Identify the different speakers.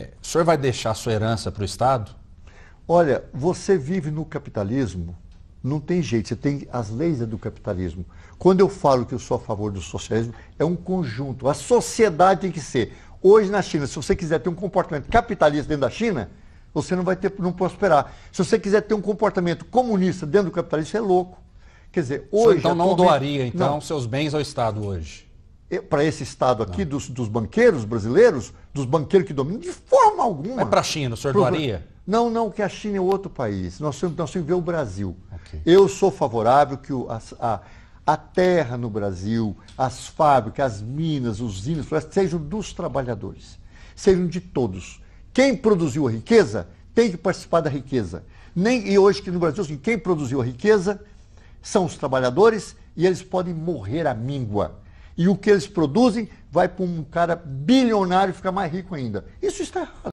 Speaker 1: É, o senhor vai deixar sua herança para o Estado? Olha, você vive no capitalismo, não tem jeito, você tem as leis do capitalismo. Quando eu falo que eu sou a favor do socialismo, é um conjunto. A sociedade tem que ser. Hoje na China, se você quiser ter um comportamento capitalista dentro da China, você não vai ter, não prosperar. Se você quiser ter um comportamento comunista dentro do capitalismo, você é louco. Quer dizer, hoje. Então não doaria então não.
Speaker 2: seus bens ao Estado
Speaker 1: hoje? para esse Estado aqui, dos, dos, banqueiros brasileiros, dos banqueiros que dominam, de forma alguma. É para a China, o senhor Pro... doaria? Não, não, que a China é outro país. Nós temos, nós temos que ver o Brasil. Okay. Eu sou favorável que o, a, a, a, terra no Brasil, as fábricas, as minas, os índios, sejam dos trabalhadores, sejam de todos. Quem produziu a riqueza tem que participar da riqueza. Nem, e hoje que no Brasil, assim, quem produziu a riqueza são os trabalhadores e eles podem morrer à míngua. E o que eles produzem vai para um cara bilionário ficar mais rico ainda. Isso está errado.